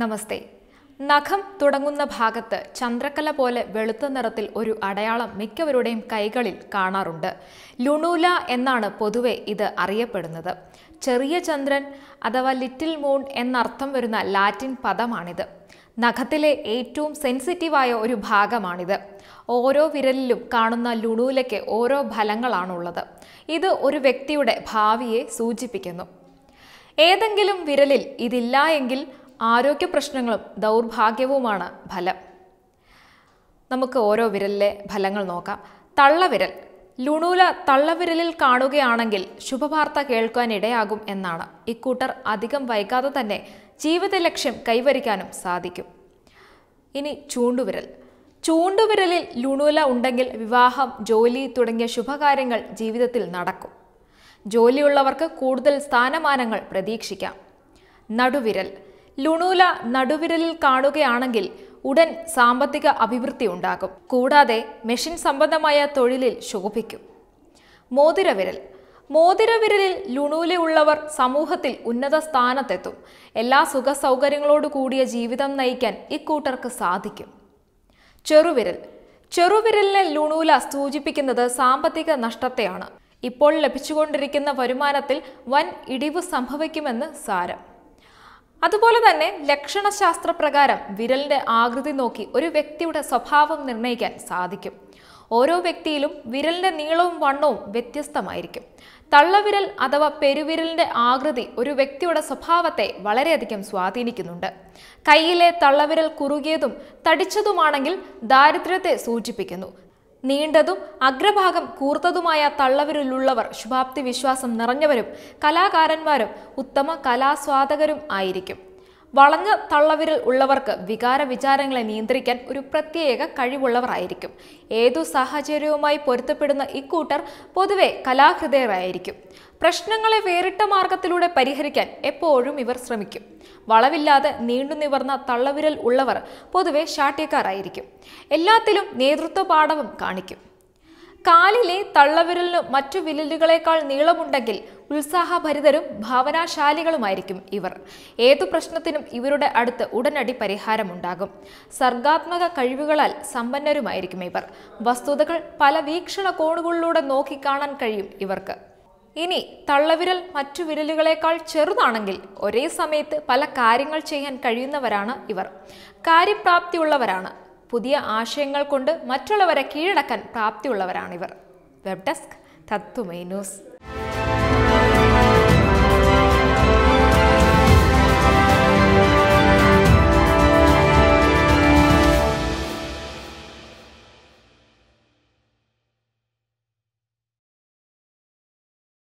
നമസ്തേ നഖം തുടങ്ങുന്ന ഭാഗത്ത് ചന്ദ്രക്കല പോലെ വെളുത്ത നിറത്തിൽ ഒരു അടയാളം മിക്കവരുടെയും കൈകളിൽ കാണാറുണ്ട് ലുണൂല എന്നാണ് പൊതുവെ ഇത് അറിയപ്പെടുന്നത് ചെറിയ ചന്ദ്രൻ അഥവാ ലിറ്റിൽ മൂൺ എന്നർത്ഥം വരുന്ന ലാറ്റിൻ പദമാണിത് നഖത്തിലെ ഏറ്റവും സെൻസിറ്റീവായ ഒരു ഭാഗമാണിത് ഓരോ വിരലിലും കാണുന്ന ലുണൂലയ്ക്ക് ഓരോ ഫലങ്ങളാണുള്ളത് ഇത് ഒരു വ്യക്തിയുടെ ഭാവിയെ സൂചിപ്പിക്കുന്നു ഏതെങ്കിലും വിരലിൽ ഇതില്ല എങ്കിൽ ആരോഗ്യ പ്രശ്നങ്ങളും ദൗർഭാഗ്യവുമാണ് ഫലം നമുക്ക് ഓരോ വിരലിലെ ഫലങ്ങൾ നോക്കാം തള്ളവിരൽ ലുണൂല തള്ളവിരലിൽ കാണുകയാണെങ്കിൽ ശുഭവാർത്ത കേൾക്കാൻ ഇടയാകും എന്നാണ് ഇക്കൂട്ടർ അധികം വൈകാതെ തന്നെ ജീവിത ലക്ഷ്യം കൈവരിക്കാനും സാധിക്കും ഇനി ചൂണ്ടുവിരൽ ചൂണ്ടുവിരലിൽ ലുണൂല ഉണ്ടെങ്കിൽ വിവാഹം ജോലി തുടങ്ങിയ ശുഭകാര്യങ്ങൾ ജീവിതത്തിൽ നടക്കും ജോലിയുള്ളവർക്ക് കൂടുതൽ സ്ഥാനമാനങ്ങൾ പ്രതീക്ഷിക്കാം നടുവിരൽ ലുണൂല നടുവിരലിൽ കാണുകയാണെങ്കിൽ ഉടൻ സാമ്പത്തിക അഭിവൃദ്ധി ഉണ്ടാകും കൂടാതെ മെഷീൻ സംബന്ധമായ തൊഴിലിൽ ശോഭിക്കും മോതിരവിരൽ മോതിരവിരലിൽ ലുണൂല ഉള്ളവർ സമൂഹത്തിൽ ഉന്നത സ്ഥാനത്തെത്തും എല്ലാ സുഖ സൗകര്യങ്ങളോടു കൂടിയ ജീവിതം നയിക്കാൻ ഇക്കൂട്ടർക്ക് സാധിക്കും ചെറുവിരൽ ചെറുവിരലിനെ ലുണൂല സൂചിപ്പിക്കുന്നത് സാമ്പത്തിക നഷ്ടത്തെയാണ് ഇപ്പോൾ ലഭിച്ചുകൊണ്ടിരിക്കുന്ന വരുമാനത്തിൽ വൻ ഇടിവ് സംഭവിക്കുമെന്ന് സാരം അതുപോലെ തന്നെ ലക്ഷണശാസ്ത്ര പ്രകാരം വിരലിന്റെ ആകൃതി നോക്കി ഒരു വ്യക്തിയുടെ സ്വഭാവം നിർണ്ണയിക്കാൻ സാധിക്കും ഓരോ വ്യക്തിയിലും വിരലിന്റെ നീളവും വണ്ണവും വ്യത്യസ്തമായിരിക്കും തള്ളവിരൽ അഥവാ പെരുവിരലിന്റെ ആകൃതി ഒരു വ്യക്തിയുടെ സ്വഭാവത്തെ വളരെയധികം സ്വാധീനിക്കുന്നുണ്ട് കയ്യിലെ തള്ളവിരൽ കുറുകിയതും തടിച്ചതുമാണെങ്കിൽ ദാരിദ്ര്യത്തെ സൂചിപ്പിക്കുന്നു നീണ്ടതും അഗ്രഭാഗം കൂർത്തതുമായ തള്ളവരിലുള്ളവർ ശുഭാപ്തി വിശ്വാസം നിറഞ്ഞവരും കലാകാരന്മാരും ഉത്തമ കലാസ്വാദകരും ആയിരിക്കും വളഞ്ഞ തള്ളവിരൽ ഉള്ളവർക്ക് വികാര വിചാരങ്ങളെ നിയന്ത്രിക്കാൻ ഒരു പ്രത്യേക കഴിവുള്ളവരായിരിക്കും ഏതു സാഹചര്യവുമായി പൊരുത്തപ്പെടുന്ന ഇക്കൂട്ടർ പൊതുവെ കലാഹൃദയരായിരിക്കും പ്രശ്നങ്ങളെ വേറിട്ട മാർഗത്തിലൂടെ പരിഹരിക്കാൻ എപ്പോഴും ഇവർ ശ്രമിക്കും വളവില്ലാതെ നീണ്ടു നിവർന്ന തള്ളവിരൽ ഉള്ളവർ പൊതുവെ ശാഠ്യക്കാരായിരിക്കും എല്ലാത്തിലും നേതൃത്വ പാഠവും കാണിക്കും കാലിലെ തള്ളവിരലിന് മറ്റു വിരലുകളേക്കാൾ നീളമുണ്ടെങ്കിൽ ഉത്സാഹഭരിതരും ഭാവനാശാലികളുമായിരിക്കും ഇവർ ഏതു പ്രശ്നത്തിനും ഇവരുടെ അടുത്ത് ഉടനടി പരിഹാരമുണ്ടാകും സർഗാത്മക കഴിവുകളാൽ സമ്പന്നരുമായിരിക്കും ഇവർ വസ്തുതകൾ പല വീക്ഷണ കോണുകളിലൂടെ നോക്കിക്കാണാൻ കഴിയും ഇവർക്ക് ഇനി തള്ളവിരൽ മറ്റു വിരലുകളേക്കാൾ ചെറുതാണെങ്കിൽ ഒരേ സമയത്ത് പല കാര്യങ്ങൾ ചെയ്യാൻ കഴിയുന്നവരാണ് ഇവർ കാര്യപ്രാപ്തിയുള്ളവരാണ് പുതിയ ആശയങ്ങൾ കൊണ്ട് മറ്റുള്ളവരെ കീഴടക്കാൻ പ്രാപ്തിയുള്ളവരാണിവർ വെബ് ഡെസ്ക് തത്തുമൈ ന്യൂസ്